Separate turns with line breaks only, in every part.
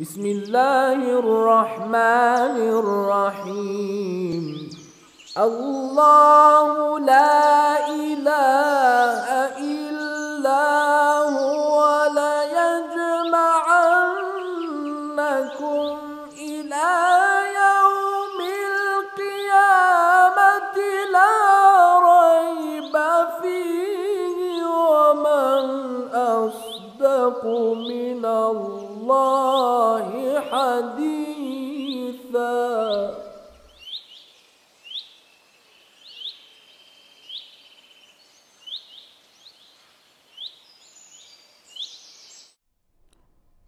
بسم الله الرحمن الرحيم الله لا إله إلا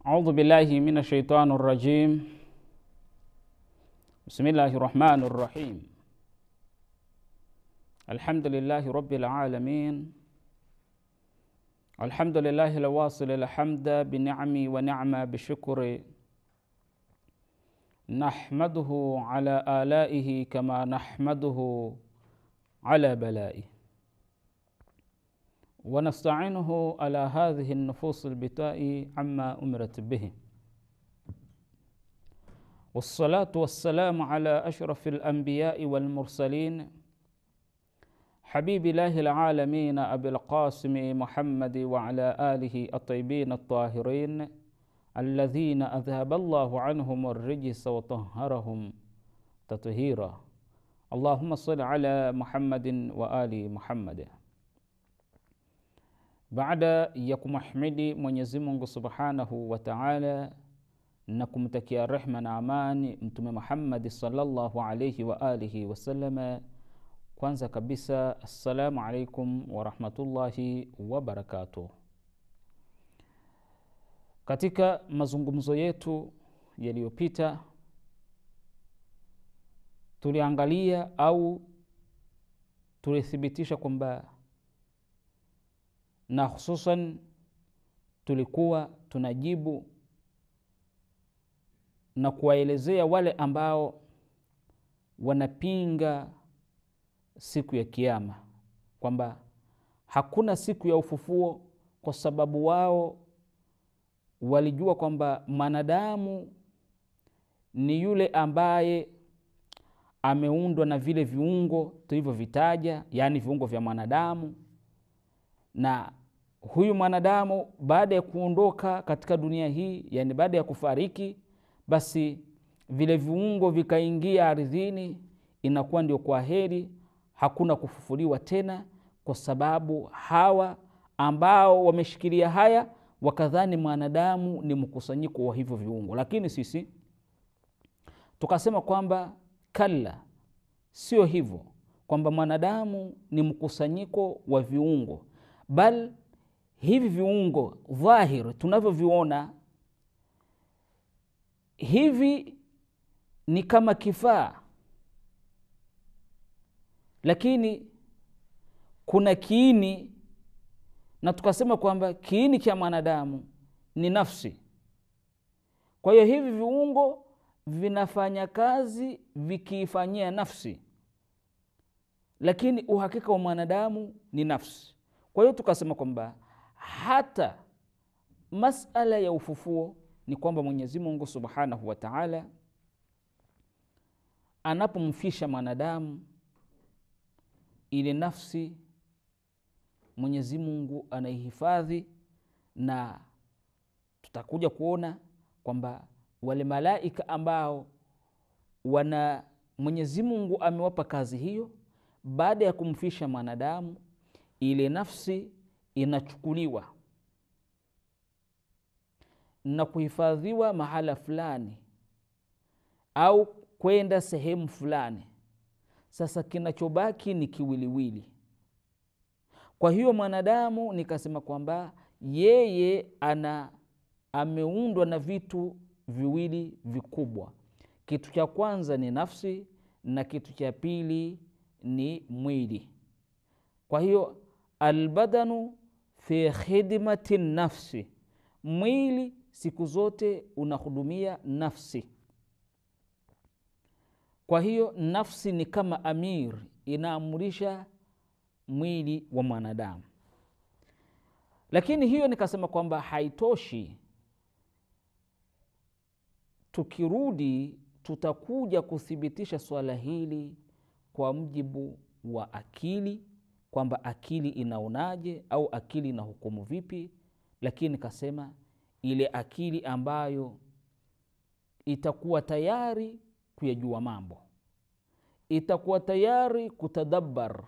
أعوذ بالله من الشيطان الرجيم بسم الله الرحمن الرحيم الحمد لله رب العالمين الحمد لله الواصل الحمد بنعمي ونعمة بشكر نحمده على آلائه كما نحمده على بلائه ونستعينه على هذه النفوس البتاء عما أمرت به والصلاة والسلام على أشرف الأنبياء والمرسلين حبيب الله العالمين أبي القاسم محمد وعلى آله الطيبين الطاهرين الذين أذهب الله عنهم الرجس وطهرهم تطهيرا اللهم صل على محمد وآل محمد Baada ya kumhimidi Mwenyezi Mungu Subhanahu wa Ta'ala na kumtakia rehma na amani Mtume Muhammad sallallahu alayhi wa alihi wasalama, kwanza kabisa, assalamu alaikum wa rahmatullahi wa barakatuh. Katika mazungumzo yetu yaliyopita tuliangalia au tulithibitisha kwamba na hususan tulikuwa tunajibu na kuwaelezea wale ambao wanapinga siku ya Kiama kwamba hakuna siku ya ufufuo, kwa sababu wao walijua kwamba mwanadamu ni yule ambaye ameundwa na vile viungo tulivyovitaja, yaani viungo vya mwanadamu na huyu mwanadamu baada ya kuondoka katika dunia hii, yani baada ya kufariki, basi vile viungo vikaingia ardhini, inakuwa ndio kwa heri, hakuna kufufuliwa tena, kwa sababu hawa ambao wameshikilia haya wakadhani mwanadamu ni mkusanyiko wa hivyo viungo. Lakini sisi tukasema kwamba kalla, sio hivyo, kwamba mwanadamu ni mkusanyiko wa viungo bal hivi viungo dhahir tunavyoviona hivi ni kama kifaa, lakini kuna kiini, na tukasema kwamba kiini cha mwanadamu ni nafsi. Kwa hiyo hivi viungo vinafanya kazi vikiifanyia nafsi, lakini uhakika wa mwanadamu ni nafsi. Kwa hiyo tukasema kwamba hata masala ya ufufuo ni kwamba Mwenyezi Mungu Subhanahu wa Ta'ala anapomfisha mwanadamu ile nafsi Mwenyezi Mungu anaihifadhi, na tutakuja kuona kwamba wale malaika ambao wana Mwenyezi Mungu amewapa kazi hiyo, baada ya kumfisha mwanadamu ile nafsi inachukuliwa na kuhifadhiwa mahala fulani au kwenda sehemu fulani. Sasa kinachobaki ni kiwiliwili. Kwa hiyo mwanadamu nikasema kwamba yeye ana ameundwa na vitu viwili vikubwa. Kitu cha kwanza ni nafsi na kitu cha pili ni mwili. Kwa hiyo albadanu fi khidmati nafsi, mwili siku zote unahudumia nafsi. Kwa hiyo nafsi ni kama amir, inaamrisha mwili wa mwanadamu. Lakini hiyo nikasema kwamba haitoshi. Tukirudi tutakuja kuthibitisha swala hili kwa mjibu wa akili kwamba akili inaonaje au akili inahukumu vipi, lakini kasema ile akili ambayo itakuwa tayari kuyajua mambo, itakuwa tayari kutadabar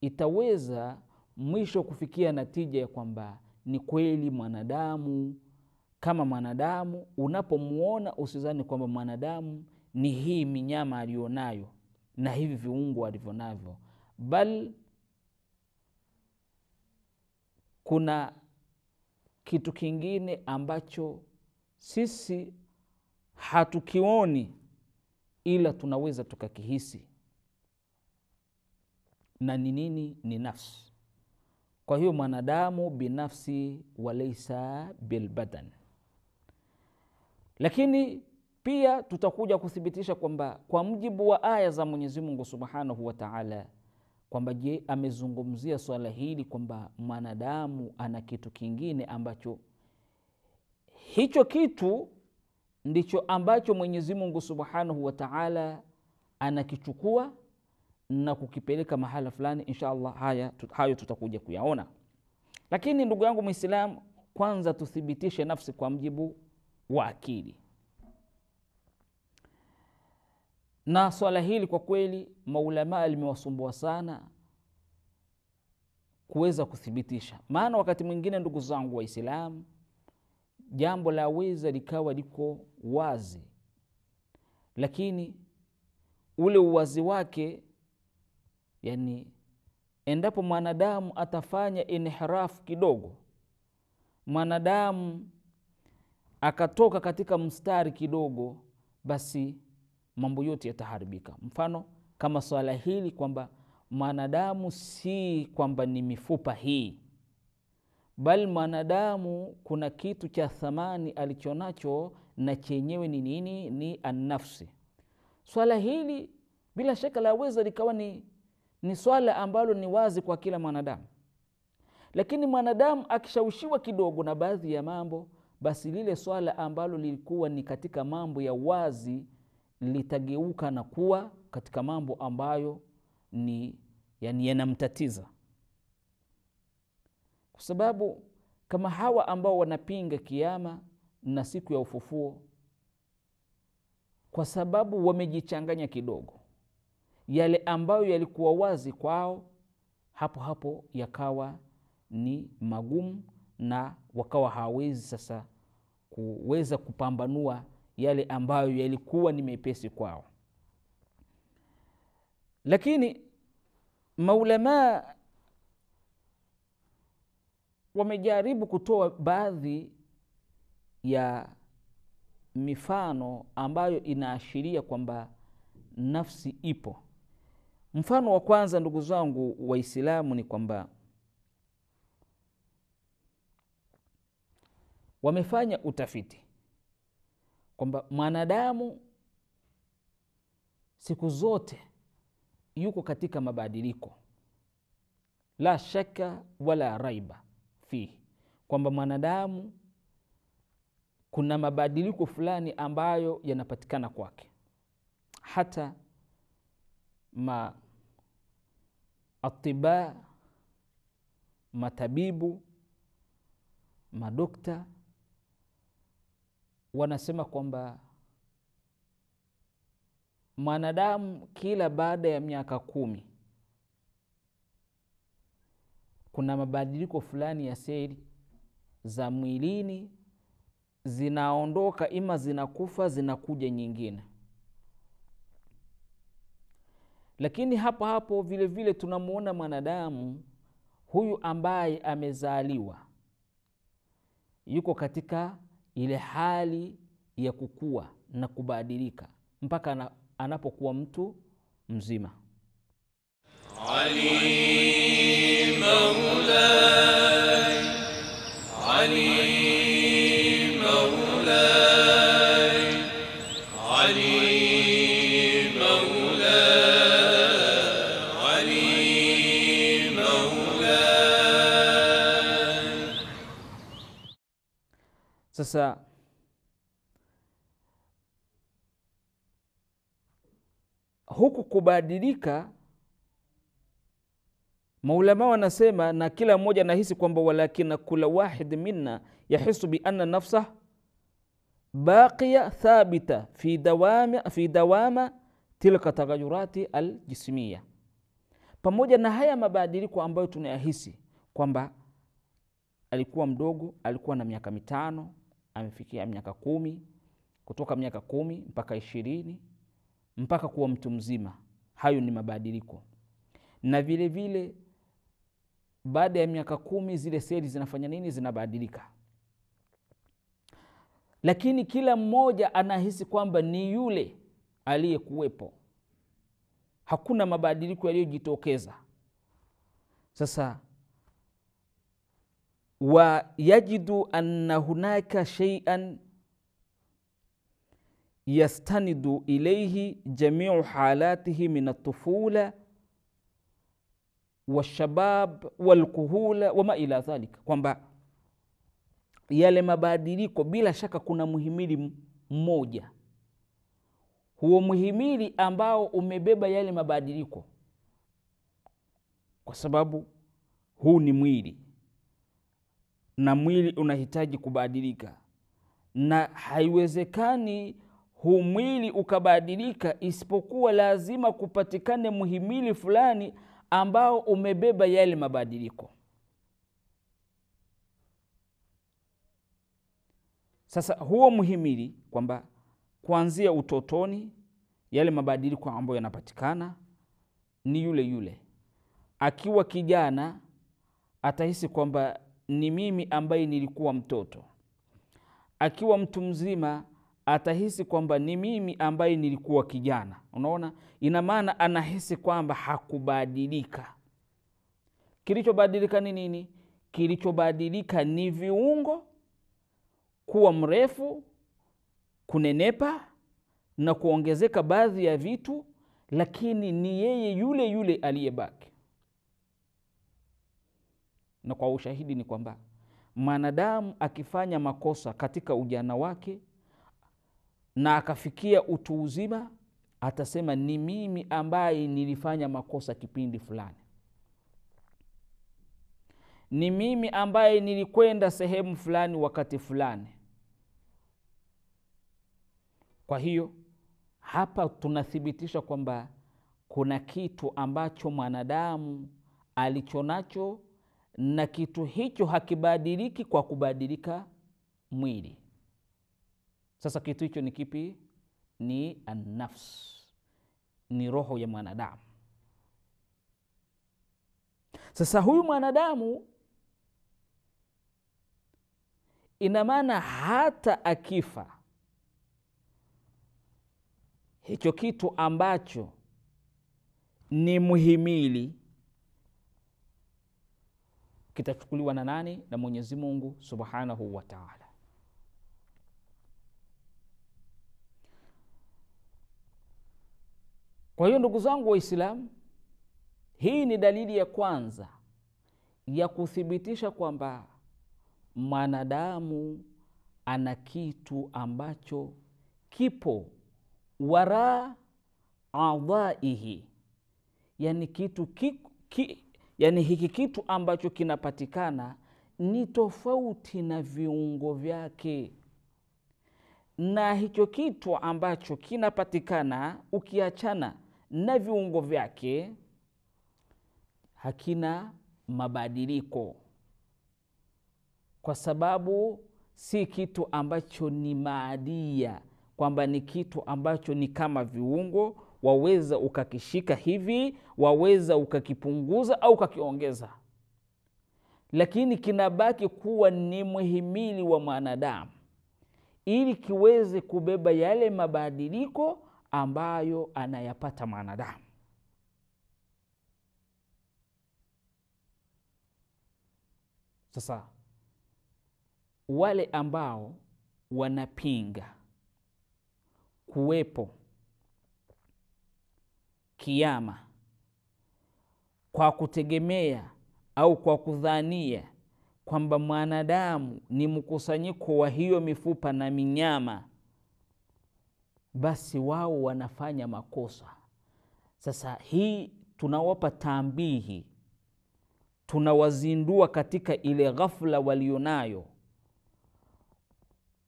itaweza mwisho kufikia natija ya kwamba ni kweli mwanadamu kama mwanadamu, unapomwona usizani kwamba mwanadamu ni hii minyama aliyonayo na hivi viungo alivyo navyo, bal kuna kitu kingine ambacho sisi hatukioni ila tunaweza tukakihisi, na ni nini? Ni nafsi. Kwa hiyo mwanadamu binafsi walaisa bilbadan. Lakini pia tutakuja kuthibitisha kwamba kwa mjibu wa aya za Mwenyezi Mungu Subhanahu wa Ta'ala kwamba je, amezungumzia swala hili kwamba mwanadamu ana kitu kingine ambacho hicho kitu ndicho ambacho Mwenyezi Mungu Subhanahu wa Ta'ala anakichukua na kukipeleka mahala fulani. Insha Allah haya hayo tutakuja kuyaona, lakini ndugu yangu Muislamu, kwanza tuthibitishe nafsi kwa mjibu wa akili. na swala hili kwa kweli maulamaa limewasumbua sana kuweza kuthibitisha. Maana wakati mwingine, ndugu zangu Waislamu, jambo la weza likawa liko wazi, lakini ule uwazi wake, yani, endapo mwanadamu atafanya inhirafu kidogo, mwanadamu akatoka katika mstari kidogo, basi mambo yote yataharibika. Mfano kama swala hili kwamba mwanadamu si kwamba ni mifupa hii, bali mwanadamu kuna kitu cha thamani alichonacho na chenyewe ni nini? Ni annafsi. Swala hili bila shaka laweza likawa ni, ni swala ambalo ni wazi kwa kila mwanadamu, lakini mwanadamu akishawishiwa kidogo na baadhi ya mambo, basi lile swala ambalo lilikuwa ni katika mambo ya wazi litageuka na kuwa katika mambo ambayo ni yani yanamtatiza kwa sababu kama hawa ambao wanapinga kiama na siku ya ufufuo kwa sababu wamejichanganya kidogo, yale ambayo yalikuwa wazi kwao hapo hapo yakawa ni magumu, na wakawa hawawezi sasa kuweza kupambanua yale ambayo yalikuwa ni mepesi kwao. Lakini maulamaa wamejaribu kutoa baadhi ya mifano ambayo inaashiria kwamba nafsi ipo. Mfano wa kwanza, ndugu zangu Waislamu, ni kwamba wamefanya utafiti kwamba mwanadamu siku zote yuko katika mabadiliko, la shaka wala raiba fihi, kwamba mwanadamu kuna mabadiliko fulani ambayo yanapatikana kwake. Hata ma atiba matabibu madokta wanasema kwamba mwanadamu kila baada ya miaka kumi kuna mabadiliko fulani ya seli za mwilini zinaondoka, ima zinakufa, zinakuja nyingine. Lakini hapo hapo vile vile tunamwona mwanadamu huyu ambaye amezaliwa yuko katika ile hali ya kukua na kubadilika mpaka anapokuwa mtu mzima. Ali Mawla, Ali Sasa huku kubadilika, maulama wanasema na kila mmoja anahisi kwamba walakina kula wahid minna yahisu bianna nafsah baqiya thabita fi dawama, fi dawama tilka taghayurati aljismiya. Pamoja na haya mabadiliko ambayo tunayahisi kwamba alikuwa mdogo, alikuwa na miaka mitano amefikia miaka kumi, kutoka miaka kumi mpaka ishirini mpaka kuwa mtu mzima. Hayo ni mabadiliko. Na vilevile vile, baada ya miaka kumi zile seli zinafanya nini? Zinabadilika, lakini kila mmoja anahisi kwamba ni yule aliyekuwepo, hakuna mabadiliko yaliyojitokeza. Sasa wa yajidu anna hunaka sheian yastanidu ilaihi jamiu halatihi min altufula washabab walkuhula wama ila dhalik kwamba yale mabadiliko bila shaka kuna muhimili mmoja huo muhimili ambao umebeba yale mabadiliko, kwa sababu huu ni mwili na mwili unahitaji kubadilika, na haiwezekani huu mwili ukabadilika, isipokuwa lazima kupatikane mhimili fulani ambao umebeba yale mabadiliko. Sasa huo mhimili kwamba kuanzia utotoni yale mabadiliko ambayo yanapatikana ni yule yule. Akiwa kijana atahisi kwamba ni mimi ambaye nilikuwa mtoto. Akiwa mtu mzima atahisi kwamba ni mimi ambaye nilikuwa kijana. Unaona, ina maana anahisi kwamba hakubadilika. Kilichobadilika ni nini? Kilichobadilika ni viungo, kuwa mrefu, kunenepa na kuongezeka baadhi ya vitu, lakini ni yeye yule yule aliyebaki na kwa ushahidi ni kwamba mwanadamu akifanya makosa katika ujana wake na akafikia utu uzima, atasema ni mimi ambaye nilifanya makosa kipindi fulani, ni mimi ambaye nilikwenda sehemu fulani wakati fulani. Kwa hiyo hapa tunathibitisha kwamba kuna kitu ambacho mwanadamu alichonacho na kitu hicho hakibadiliki kwa kubadilika mwili. Sasa kitu hicho ni kipi? Ni annafs, ni roho ya mwanadamu. Sasa huyu mwanadamu ina maana hata akifa hicho kitu ambacho ni muhimili kitachukuliwa na nani? Na Mwenyezi Mungu subhanahu wa taala. Kwa hiyo ndugu zangu Waislamu, hii ni dalili ya kwanza ya kuthibitisha kwamba mwanadamu ana kitu ambacho kipo waraa adhaihi, yani kitu ki, ki, yaani hiki kitu ambacho kinapatikana ni tofauti na viungo vyake, na hicho kitu ambacho kinapatikana ukiachana na viungo vyake hakina mabadiliko, kwa sababu si kitu ambacho ni maadia, kwamba ni kitu ambacho ni kama viungo waweza ukakishika hivi, waweza ukakipunguza au ukakiongeza, lakini kinabaki kuwa ni muhimili wa mwanadamu ili kiweze kubeba yale mabadiliko ambayo anayapata mwanadamu. Sasa wale ambao wanapinga kuwepo kiama kwa kutegemea au kwa kudhania kwamba mwanadamu ni mkusanyiko wa hiyo mifupa na minyama, basi wao wanafanya makosa. Sasa hii tunawapa tambihi, tunawazindua katika ile ghafla walionayo,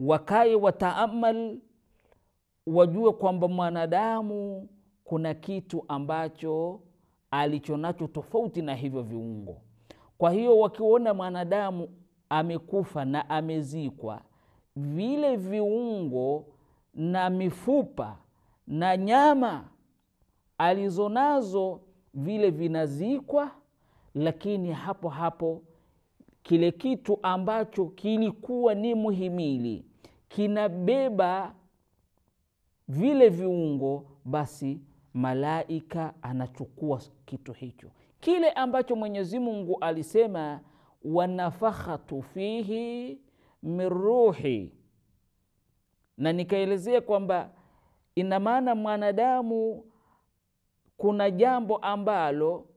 wakaye wataamal, wajue kwamba mwanadamu kuna kitu ambacho alichonacho tofauti na hivyo viungo. Kwa hiyo wakiona mwanadamu amekufa na amezikwa, vile viungo na mifupa na nyama alizonazo vile vinazikwa, lakini hapo hapo kile kitu ambacho kilikuwa ni muhimili kinabeba vile viungo, basi malaika anachukua kitu hicho kile ambacho Mwenyezi Mungu alisema wanafakhatu fihi min ruhi, na nikaelezea kwamba ina maana mwanadamu kuna jambo ambalo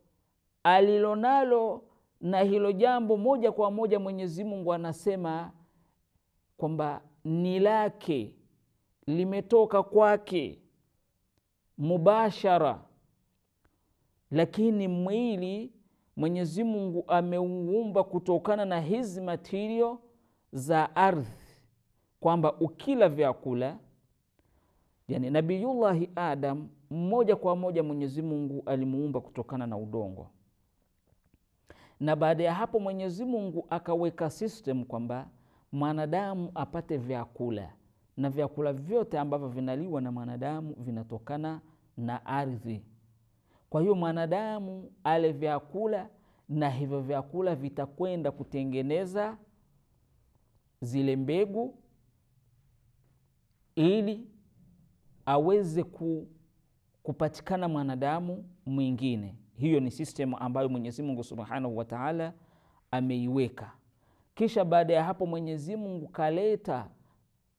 alilonalo, na hilo jambo moja kwa moja Mwenyezi Mungu anasema kwamba ni lake, limetoka kwake mubashara, lakini mwili Mwenyezi Mungu ameuumba kutokana na hizi matirio za ardhi, kwamba ukila vyakula yani, Nabiyullahi Adam moja kwa moja Mwenyezi Mungu alimuumba kutokana na udongo, na baada ya hapo Mwenyezi Mungu akaweka system kwamba mwanadamu apate vyakula na vyakula vyote ambavyo vinaliwa na mwanadamu vinatokana na ardhi. Kwa hiyo mwanadamu ale vyakula na hivyo vyakula vitakwenda kutengeneza zile mbegu ili aweze ku, kupatikana mwanadamu mwingine. Hiyo ni system ambayo Mwenyezi Mungu Subhanahu wa Ta'ala ameiweka. Kisha baada ya hapo Mwenyezi Mungu kaleta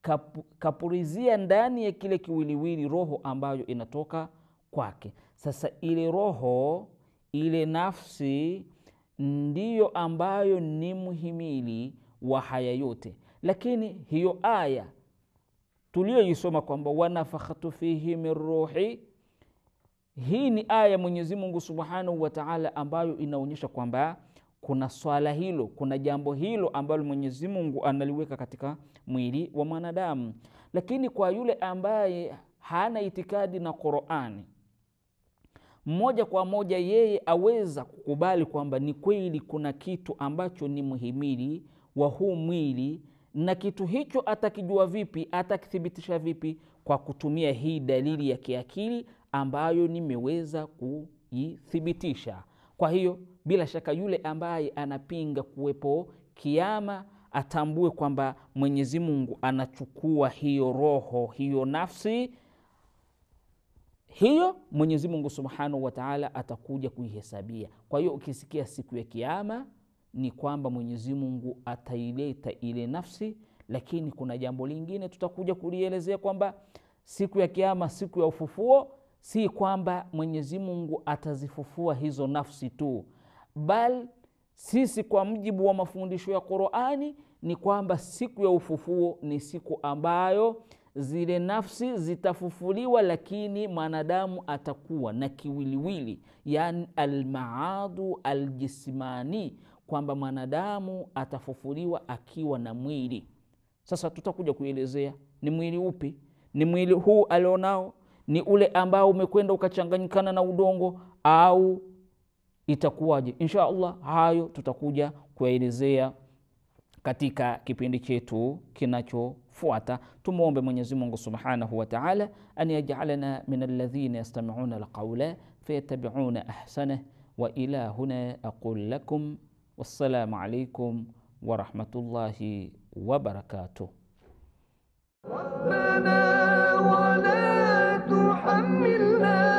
kapu, kapurizia ndani ya kile kiwiliwili roho ambayo inatoka kwake. Sasa ile roho ile nafsi ndiyo ambayo ni mhimili wa haya yote, lakini hiyo aya tuliyoisoma kwamba wanafakhatu fihi min ruhi, hii ni aya Mwenyezi Mungu subhanahu wa taala ambayo inaonyesha kwamba kuna swala hilo, kuna jambo hilo ambalo Mwenyezi Mungu analiweka katika mwili wa mwanadamu. Lakini kwa yule ambaye hana itikadi na Qur'ani, moja kwa moja yeye aweza kukubali kwamba ni kweli kuna kitu ambacho ni muhimili wa huu mwili, na kitu hicho atakijua vipi? Atakithibitisha vipi? Kwa kutumia hii dalili ya kiakili ambayo nimeweza kuithibitisha. Kwa hiyo bila shaka yule ambaye anapinga kuwepo kiama atambue kwamba Mwenyezi Mungu anachukua hiyo roho, hiyo nafsi hiyo, Mwenyezi Mungu Subhanahu wa Ta'ala atakuja kuihesabia. Kwa hiyo ukisikia siku ya kiama ni kwamba Mwenyezi Mungu ataileta ile nafsi, lakini kuna jambo lingine tutakuja kulielezea kwamba siku ya kiama, siku ya ufufuo si kwamba Mwenyezi Mungu atazifufua hizo nafsi tu, bali sisi kwa mjibu wa mafundisho ya Qur'ani ni kwamba siku ya ufufuo ni siku ambayo zile nafsi zitafufuliwa, lakini mwanadamu atakuwa na kiwiliwili, yani almaadu aljismani, kwamba mwanadamu atafufuliwa akiwa na mwili. Sasa tutakuja kuelezea ni mwili upi, ni mwili huu alionao ni ule ambao umekwenda ukachanganyikana na udongo au itakuwaje? Insha Allah, hayo tutakuja kuyaelezea katika kipindi chetu kinachofuata. Tumwombe Mwenyezi Mungu subhanahu wa taala an yajalana min alladhina yastamiuna alqaula fayatabiuna ahsana wa ila huna aqul lakum wassalamu alaikum warahmatullahi wabarakatuh. love.